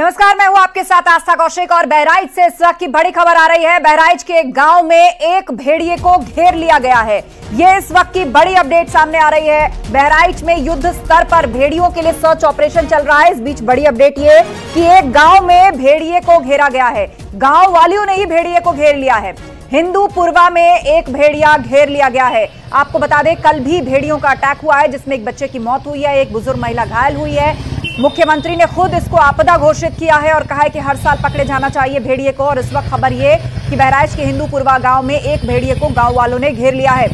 नमस्कार मैं हूं आपके साथ आस्था कौशिक और बहराइच से इस वक्त की बड़ी खबर आ रही है बहराइच के एक गांव में एक भेड़िए को घेर लिया गया है ये इस वक्त की बड़ी अपडेट सामने आ रही है बहराइच में युद्ध स्तर पर भेड़ियों के लिए सर्च ऑपरेशन चल रहा है इस बीच बड़ी अपडेट ये कि एक गांव में भेड़िए को घेरा गया है गांव वालियों ने ही भेड़िए को घेर लिया है हिंदू पूर्वा में एक भेड़िया घेर लिया गया है आपको बता दें कल भी भेड़ियों का अटैक हुआ है जिसमें एक बच्चे की मौत हुई है एक बुजुर्ग महिला घायल हुई है मुख्यमंत्री ने खुद इसको आपदा घोषित किया है और कहा है कि हर साल पकड़े जाना चाहिए भेड़िए को और इस वक्त खबर ये कि बहराइच के हिंदू पूर्वा गांव में एक भेड़िए को गांव वालों ने घेर लिया है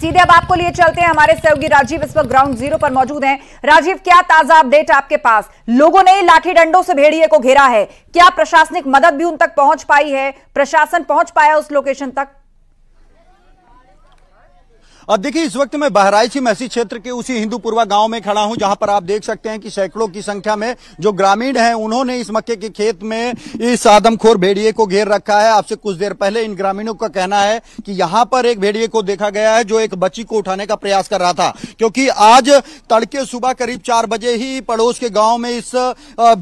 सीधे अब आपको लिए चलते हैं हमारे सहयोगी राजीव इस वक्त ग्राउंड जीरो पर मौजूद हैं राजीव क्या ताजा अपडेट आपके पास लोगों ने लाठी डंडों से भेड़िए को घेरा है क्या प्रशासनिक मदद भी उन तक पहुंच पाई है प्रशासन पहुंच पाया उस लोकेशन तक अब देखिए इस वक्त मैं बहराइची मैसी क्षेत्र के उसी पूर्वा गांव में खड़ा हूं जहां पर आप देख सकते हैं कि सैकड़ों की संख्या में जो ग्रामीण हैं उन्होंने इस मक्के के खेत में इस आदमखोर भेड़िए को घेर रखा है आपसे कुछ देर पहले इन ग्रामीणों का कहना है कि यहां पर एक भेड़िए को देखा गया है जो एक बच्ची को उठाने का प्रयास कर रहा था क्योंकि आज तड़के सुबह करीब चार बजे ही पड़ोस के गाँव में इस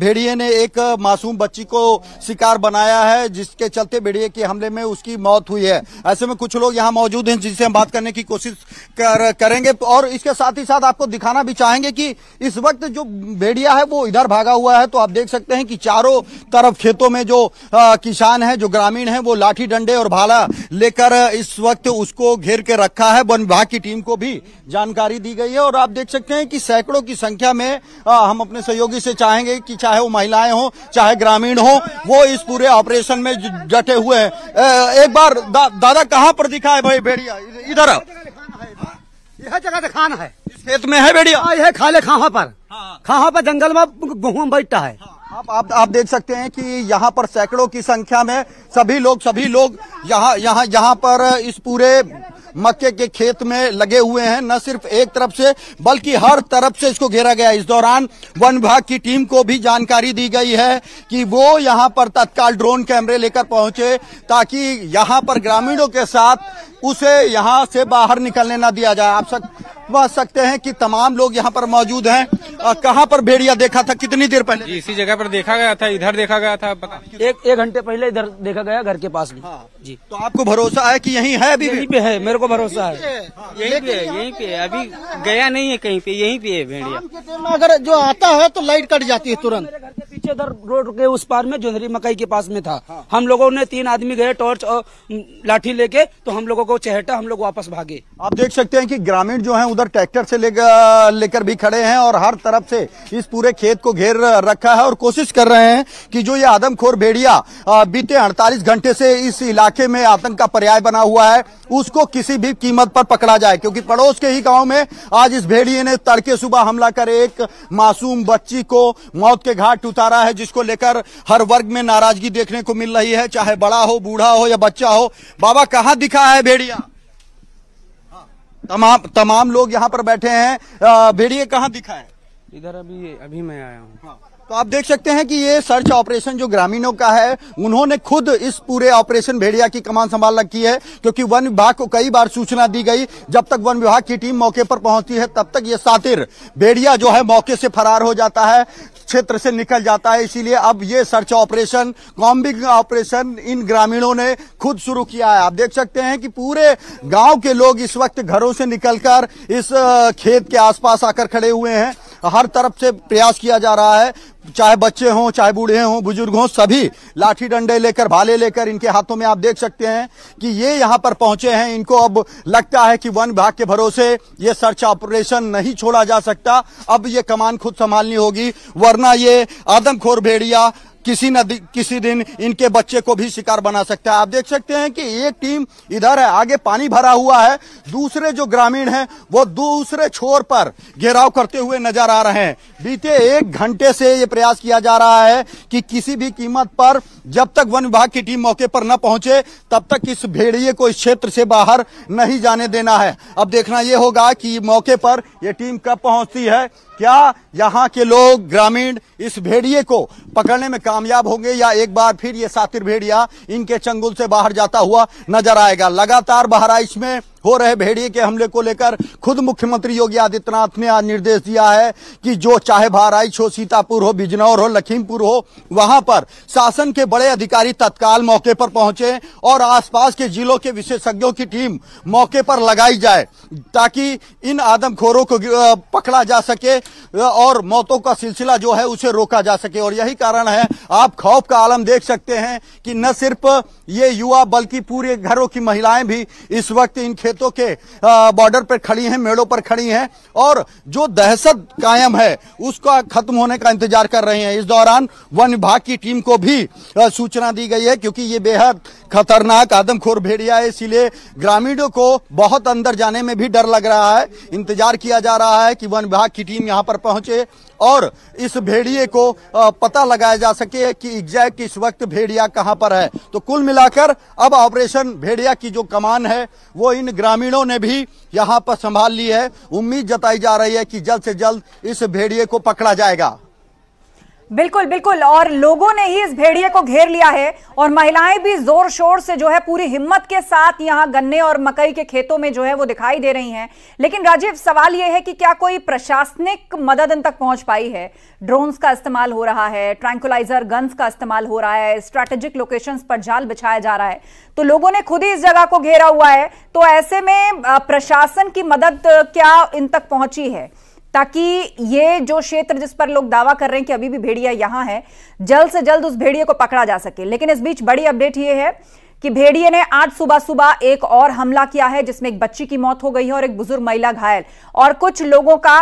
भेड़िए ने एक मासूम बच्ची को शिकार बनाया है जिसके चलते भेड़िए के हमले में उसकी मौत हुई है ऐसे में कुछ लोग यहाँ मौजूद है जिससे हम बात करने की कोशिश कर, करेंगे और इसके साथ ही साथ आपको दिखाना भी चाहेंगे कि इस वक्त जो भेड़िया है वो इधर भागा हुआ है तो आप देख सकते हैं कि चारों तरफ खेतों में जो आ, किसान है जो ग्रामीण है वो लाठी डंडे और भाला लेकर इस वक्त उसको घेर के रखा है वन विभाग की टीम को भी जानकारी दी गई है और आप देख सकते हैं कि सैकड़ों की संख्या में आ, हम अपने सहयोगी से चाहेंगे कि चाहे वो महिलाएं हों चाहे ग्रामीण हो वो इस पूरे ऑपरेशन में जटे हुए हैं एक बार दा, दादा कहाँ पर दिखा है भाई भेड़िया इधर यह जगह तो खान है इस खेत में है बेड़िया हाँ, यह खाले खाहा पर हाँ, हाँ। खाहा पर जंगल में गहूम बैठता है आप, आप आप देख सकते हैं कि यहाँ पर सैकड़ों की संख्या में सभी लोग सभी लोग यहाँ यहाँ यहाँ पर इस पूरे मक्के के खेत में लगे हुए हैं न सिर्फ एक तरफ से बल्कि हर तरफ से इसको घेरा गया इस दौरान वन विभाग की टीम को भी जानकारी दी गई है कि वो यहाँ पर तत्काल ड्रोन कैमरे लेकर पहुंचे ताकि यहाँ पर ग्रामीणों के साथ उसे यहाँ से बाहर निकलने ना दिया जाए आप सब समझ सकते हैं कि तमाम लोग यहाँ पर मौजूद हैं कहाँ पर भेड़िया देखा था कितनी देर पहले जी, इसी जगह पर देखा गया था इधर देखा गया था पता एक एक घंटे पहले इधर देखा गया घर के पास में हाँ, जी तो आपको भरोसा है कि यही है अभी यहीं पे है मेरे को भरोसा है यहीं पे है यहीं पे है अभी गया नहीं है कहीं पे यहीं पे है भेड़िया अगर जो आता है तो लाइट कट जाती है तुरंत नीचे दर रोड के उस पार में जोधरी मकई के पास में था हाँ। हम लोगों ने तीन आदमी गए टॉर्च और लाठी लेके तो हम लोगों को चहटा हम लोग वापस भागे आप देख सकते हैं कि ग्रामीण जो है उधर ट्रैक्टर से लेकर लेकर भी खड़े हैं और हर तरफ से इस पूरे खेत को घेर रखा है और कोशिश कर रहे हैं कि जो ये आदमखोर भेड़िया बीते अड़तालीस घंटे से इस इलाके में आतंक का पर्याय बना हुआ है उसको किसी भी कीमत पर पकड़ा जाए क्योंकि पड़ोस के ही गांव में आज इस भेड़िए ने तड़के सुबह हमला कर एक मासूम बच्ची को मौत के घाट उतारा रहा है जिसको लेकर हर वर्ग में नाराजगी देखने को मिल रही है चाहे बड़ा हो बूढ़ा हो या बच्चा हो बाबा कहाँ दिखा है भेड़िया हाँ, तमाम तमाम लोग यहाँ पर बैठे हैं भेड़िए कहाँ दिखा है इधर अभी अभी मैं आया हूँ हाँ। तो आप देख सकते हैं कि ये सर्च ऑपरेशन जो ग्रामीणों का है उन्होंने खुद इस पूरे ऑपरेशन भेड़िया की कमान संभाल रखी है क्योंकि वन विभाग को कई बार सूचना दी गई जब तक वन विभाग की टीम मौके पर पहुंचती है तब तक ये सातिर भेड़िया जो है मौके से फरार हो जाता है क्षेत्र से निकल जाता है इसीलिए अब ये सर्च ऑपरेशन कॉम्बिंग ऑपरेशन इन ग्रामीणों ने खुद शुरू किया है आप देख सकते हैं कि पूरे गांव के लोग इस वक्त घरों से निकलकर इस खेत के आसपास आकर खड़े हुए हैं हर तरफ से प्रयास किया जा रहा है चाहे बच्चे हों चाहे बूढ़े हों बुजुर्ग हों सभी लाठी डंडे लेकर भाले लेकर इनके हाथों में आप देख सकते हैं कि ये यहाँ पर पहुंचे हैं इनको अब लगता है कि वन विभाग के भरोसे ये सर्च ऑपरेशन नहीं छोड़ा जा सकता अब ये कमान खुद संभालनी होगी वरना ये आदमखोर भेड़िया किसी न किसी दिन इनके बच्चे को भी शिकार बना सकता है आप देख सकते हैं कि एक टीम इधर है आगे पानी भरा हुआ है दूसरे जो ग्रामीण हैं वो दूसरे छोर पर घेराव करते हुए नजर आ रहे हैं बीते एक घंटे से ये प्रयास किया जा रहा है कि किसी भी कीमत पर जब तक वन विभाग की टीम मौके पर न पहुंचे तब तक इस भेड़िए को इस क्षेत्र से बाहर नहीं जाने देना है अब देखना यह होगा कि मौके पर यह टीम कब पहुंचती है क्या यहाँ के लोग ग्रामीण इस भेड़िए को पकड़ने में कामयाब होंगे या एक बार फिर ये सातिर भेड़िया इनके चंगुल से बाहर जाता हुआ नजर आएगा लगातार बहराइश में हो रहे भेड़िए के हमले को लेकर खुद मुख्यमंत्री योगी आदित्यनाथ ने आज निर्देश दिया है कि जो चाहे बहराइच हो सीतापुर हो बिजनौर हो लखीमपुर हो वहां पर शासन के बड़े अधिकारी तत्काल मौके पर पहुंचे और आसपास के जिलों के विशेषज्ञों की टीम मौके पर लगाई जाए ताकि इन आदमखोरों को पकड़ा जा सके और मौतों का सिलसिला जो है उसे रोका जा सके और यही कारण है आप खौफ का आलम देख सकते हैं कि न सिर्फ ये युवा बल्कि पूरे घरों की महिलाएं भी इस वक्त इन खेत खेतों के बॉर्डर पर खड़ी हैं मेड़ों पर खड़ी हैं और जो दहशत कायम है उसका खत्म होने का इंतजार कर रहे हैं इस दौरान वन विभाग की टीम को भी सूचना दी गई है क्योंकि ये बेहद खतरनाक आदमखोर भेड़िया है इसीलिए ग्रामीणों को बहुत अंदर जाने में भी डर लग रहा है इंतजार किया जा रहा है कि वन विभाग की टीम यहाँ पर पहुंचे और इस भेड़िए को पता लगाया जा सके कि एग्जैक्ट इस वक्त भेड़िया कहाँ पर है तो कुल मिलाकर अब ऑपरेशन भेड़िया की जो कमान है वो इन ग्रामीणों ने भी यहाँ पर संभाल ली है उम्मीद जताई जा रही है कि जल्द से जल्द इस भेड़िए को पकड़ा जाएगा बिल्कुल बिल्कुल और लोगों ने ही इस भेड़िए को घेर लिया है और महिलाएं भी जोर शोर से जो है पूरी हिम्मत के साथ यहां गन्ने और मकई के खेतों में जो है वो दिखाई दे रही हैं लेकिन राजीव सवाल यह है कि क्या कोई प्रशासनिक मदद इन तक पहुंच पाई है ड्रोन्स का इस्तेमाल हो रहा है ट्रैंकुलाइजर गन्स का इस्तेमाल हो रहा है स्ट्रैटेजिक लोकेशन पर जाल बिछाया जा रहा है तो लोगों ने खुद ही इस जगह को घेरा हुआ है तो ऐसे में प्रशासन की मदद क्या इन तक पहुंची है ताकि ये जो क्षेत्र जिस पर लोग दावा कर रहे हैं कि अभी भी भेड़िया यहां है जल्द से जल्द उस भेड़िए को पकड़ा जा सके लेकिन इस बीच बड़ी अपडेट ये है कि भेड़िए ने आज सुबह सुबह एक और हमला किया है जिसमें एक बच्ची की मौत हो गई है और एक बुजुर्ग महिला घायल और कुछ लोगों का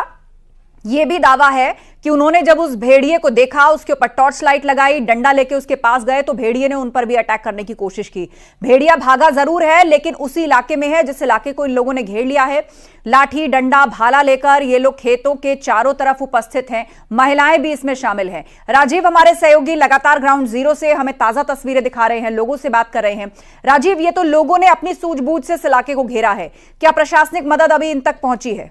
यह भी दावा है कि उन्होंने जब उस भेड़िए को देखा उसके ऊपर टॉर्च लाइट लगाई डंडा लेके उसके पास गए तो भेड़िए ने उन पर भी अटैक करने की कोशिश की भेड़िया भागा जरूर है लेकिन उसी इलाके में है जिस इलाके को इन लोगों ने घेर लिया है लाठी डंडा भाला लेकर ये लोग खेतों के चारों तरफ उपस्थित हैं महिलाएं भी इसमें शामिल हैं राजीव हमारे सहयोगी लगातार ग्राउंड जीरो से हमें ताजा तस्वीरें दिखा रहे हैं लोगों से बात कर रहे हैं राजीव ये तो लोगों ने अपनी सूझबूझ से इस इलाके को घेरा है क्या प्रशासनिक मदद अभी इन तक पहुंची है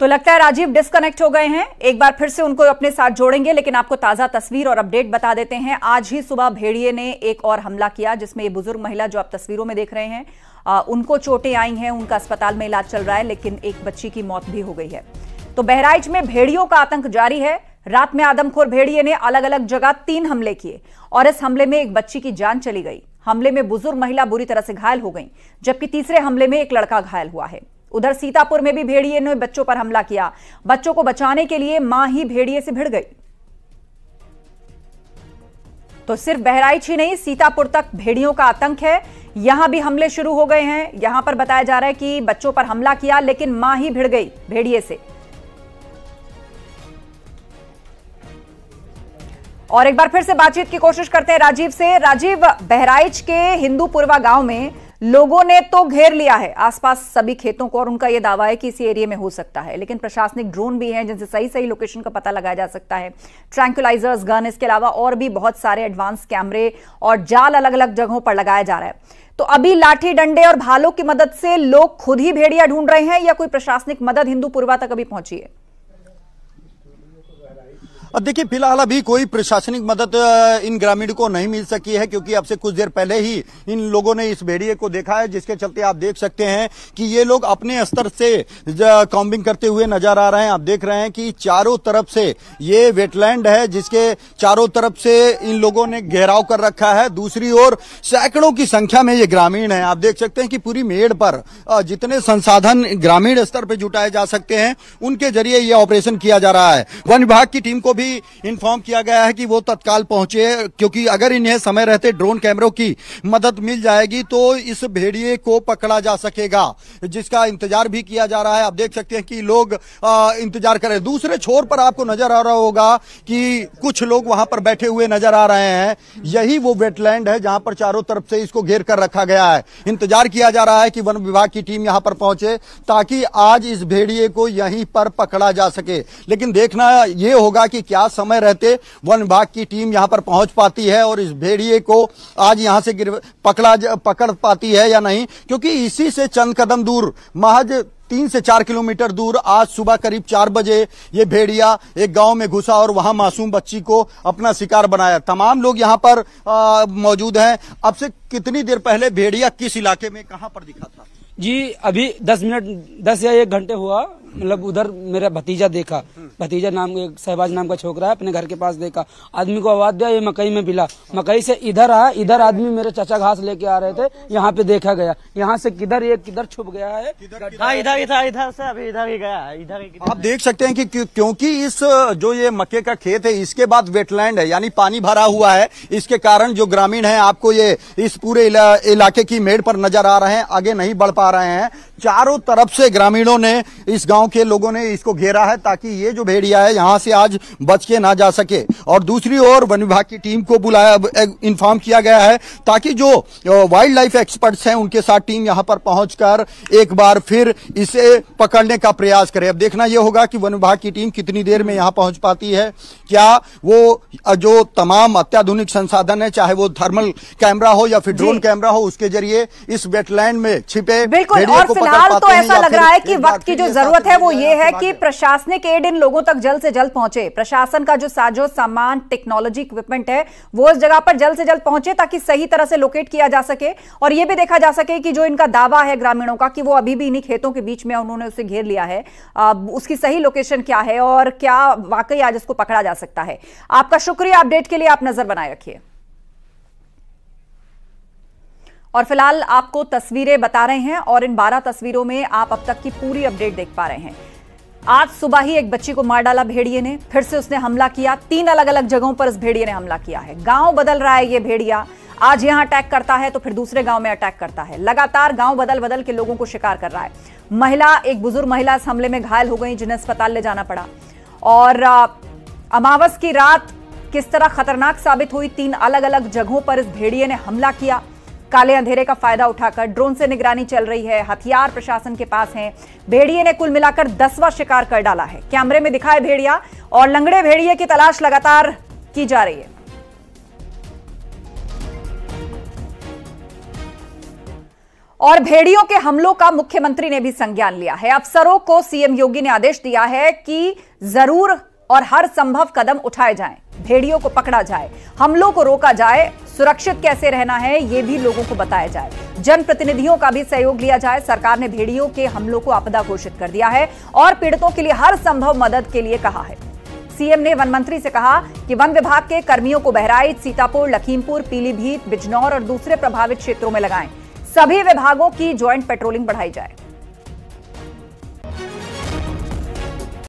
तो लगता है राजीव डिस्कनेक्ट हो गए हैं एक बार फिर से उनको अपने साथ जोड़ेंगे लेकिन आपको ताजा तस्वीर और अपडेट बता देते हैं आज ही सुबह भेड़िए ने एक और हमला किया जिसमें ये बुजुर्ग महिला जो आप तस्वीरों में देख रहे हैं आ, उनको चोटें आई हैं उनका अस्पताल में इलाज चल रहा है लेकिन एक बच्ची की मौत भी हो गई है तो बहराइच में भेड़ियों का आतंक जारी है रात में आदमखोर भेड़िए ने अलग अलग जगह तीन हमले किए और इस हमले में एक बच्ची की जान चली गई हमले में बुजुर्ग महिला बुरी तरह से घायल हो गई जबकि तीसरे हमले में एक लड़का घायल हुआ है उधर सीतापुर में भी भेड़िए ने बच्चों पर हमला किया बच्चों को बचाने के लिए मां ही भेड़िए से भिड़ गई तो सिर्फ बहराइच ही नहीं सीतापुर तक भेड़ियों का आतंक है यहां भी हमले शुरू हो गए हैं यहां पर बताया जा रहा है कि बच्चों पर हमला किया लेकिन मां ही भिड़ गई भेड़िए से और एक बार फिर से बातचीत की कोशिश करते हैं राजीव से राजीव बहराइच के हिंदूपुरवा गांव में लोगों ने तो घेर लिया है आसपास सभी खेतों को और उनका यह दावा है कि इसी एरिया में हो सकता है लेकिन प्रशासनिक ड्रोन भी हैं जिनसे सही सही लोकेशन का पता लगाया जा सकता है ट्रैंकुलाइजर्स गन इसके अलावा और भी बहुत सारे एडवांस कैमरे और जाल अलग अलग जगहों पर लगाया जा रहा है तो अभी लाठी डंडे और भालों की मदद से लोग खुद ही भेड़िया ढूंढ रहे हैं या कोई प्रशासनिक मदद हिंदूपुरवा तक अभी पहुंची है और देखिए फिलहाल अभी कोई प्रशासनिक मदद इन ग्रामीण को नहीं मिल सकी है क्योंकि अब से कुछ देर पहले ही इन लोगों ने इस भेड़िए को देखा है जिसके चलते आप देख सकते हैं कि ये लोग अपने स्तर से कॉम्बिंग करते हुए नजर आ रहे हैं आप देख रहे हैं कि चारों तरफ से ये वेटलैंड है जिसके चारों तरफ से इन लोगों ने घेराव कर रखा है दूसरी ओर सैकड़ों की संख्या में ये ग्रामीण है आप देख सकते हैं कि पूरी मेड़ पर जितने संसाधन ग्रामीण स्तर पर जुटाए जा सकते हैं उनके जरिए यह ऑपरेशन किया जा रहा है वन विभाग की टीम को भी भी इन्फॉर्म किया गया है कि वो तत्काल पहुंचे क्योंकि अगर इन्हें समय रहते ड्रोन कैमरों की मदद मिल जाएगी तो इस भेड़िए को पकड़ा जा सकेगा जिसका इंतजार भी किया जा रहा है आप देख सकते हैं कि लोग आ, इंतजार करें दूसरे छोर पर आपको नजर आ रहा होगा कि कुछ लोग वहां पर बैठे हुए नजर आ रहे हैं यही वो वेटलैंड है जहां पर चारों तरफ से इसको घेर कर रखा गया है इंतजार किया जा रहा है कि वन विभाग की टीम यहां पर पहुंचे ताकि आज इस भेड़िए को यहीं पर पकड़ा जा सके लेकिन देखना यह होगा कि क्या क्या समय रहते वन विभाग की टीम यहाँ पर पहुंच पाती है और इस भेड़िए को आज यहाँ से पकड़ा पकड़ पाती है या नहीं क्योंकि इसी से चंद कदम दूर महज तीन से चार किलोमीटर दूर आज सुबह करीब चार बजे ये भेड़िया एक गांव में घुसा और वहां मासूम बच्ची को अपना शिकार बनाया तमाम लोग यहां पर मौजूद हैं अब से कितनी देर पहले भेड़िया किस इलाके में कहां पर दिखा था जी अभी दस मिनट दस या एक घंटे हुआ मतलब उधर मेरा भतीजा देखा भतीजा नाम शहबाज नाम का छोकरा है अपने घर के पास देखा आदमी को आवाज दिया ये मकई में बिला मकई से इधर आया इधर आदमी मेरे चाचा घास लेके आ रहे थे यहाँ पे देखा गया यहाँ से किधर ये किधर छुप गया है हाँ, इधर इधर इधर से अभी इधर ही गया इधर आप देख सकते हैं कि क्योंकि इस जो ये मक्के का खेत है इसके बाद वेटलैंड है यानी पानी भरा हुआ है इसके कारण जो ग्रामीण है आपको ये इस पूरे इलाके की मेड़ पर नजर आ रहे हैं आगे नहीं बढ़ पा रहे हैं चारों तरफ से ग्रामीणों ने इस गांव के लोगों ने इसको घेरा है ताकि ये जो भेड़िया है यहाँ से आज बच के ना जा सके और दूसरी ओर वन विभाग की टीम को बुलाया इन्फॉर्म किया गया है ताकि जो वाइल्ड लाइफ एक्सपर्ट्स हैं उनके साथ टीम यहां पर पहुंचकर एक बार फिर इसे पकड़ने का प्रयास करे अब देखना यह होगा कि वन विभाग की टीम कितनी देर में यहाँ पहुंच पाती है क्या वो जो तमाम अत्याधुनिक संसाधन है चाहे वो थर्मल कैमरा हो या फिर ड्रोन कैमरा हो उसके जरिए इस वेटलैंड में छिपे भेड़िया को फिलहाल तो ऐसा लग रहा है कि वक्त की जो जरूरत है वो ये है तो कि प्रशासनिक एड इन लोगों तक जल्द से जल्द पहुंचे प्रशासन का जो साजो सामान टेक्नोलॉजी इक्विपमेंट है वो इस जगह पर जल्द से जल्द पहुंचे ताकि सही तरह से लोकेट किया जा सके और ये भी देखा जा सके कि जो इनका दावा है ग्रामीणों का कि वो अभी भी इन्हीं खेतों के बीच में उन्होंने उसे घेर लिया है उसकी सही लोकेशन क्या है और क्या वाकई आज इसको पकड़ा जा सकता है आपका शुक्रिया अपडेट के लिए आप नजर बनाए रखिए और फिलहाल आपको तस्वीरें बता रहे हैं और इन 12 तस्वीरों में आप अब तक की पूरी अपडेट देख पा रहे हैं आज सुबह ही एक बच्ची को मार डाला भेड़िए ने फिर से उसने हमला किया तीन अलग अलग जगहों पर इस भेड़िए ने हमला किया है गांव बदल रहा है ये भेड़िया आज यहां अटैक करता है तो फिर दूसरे गांव में अटैक करता है लगातार गांव बदल बदल के लोगों को शिकार कर रहा है महिला एक बुजुर्ग महिला इस हमले में घायल हो गई जिन्हें अस्पताल ले जाना पड़ा और अमावस की रात किस तरह खतरनाक साबित हुई तीन अलग अलग जगहों पर इस भेड़िए ने हमला किया काले अंधेरे का फायदा उठाकर ड्रोन से निगरानी चल रही है हथियार प्रशासन के पास हैं भेड़िए ने कुल मिलाकर दसवा शिकार कर डाला है कैमरे में दिखाए भेड़िया और लंगड़े भेड़िए की तलाश लगातार की जा रही है और भेड़ियों के हमलों का मुख्यमंत्री ने भी संज्ञान लिया है अफसरों को सीएम योगी ने आदेश दिया है कि जरूर और हर संभव कदम उठाए जाएं, भेड़ियों को पकड़ा जाए हमलों को रोका जाए सुरक्षित कैसे रहना है ये भी लोगों को बताया जाए जनप्रतिनिधियों का भी सहयोग लिया जाए सरकार ने भेड़ियों के हमलों को आपदा घोषित कर दिया है और पीड़ितों के लिए हर संभव मदद के लिए कहा है सीएम ने वन मंत्री से कहा कि वन विभाग के कर्मियों को बहराइच सीतापुर लखीमपुर पीलीभीत बिजनौर और दूसरे प्रभावित क्षेत्रों में लगाएं सभी विभागों की ज्वाइंट पेट्रोलिंग बढ़ाई जाए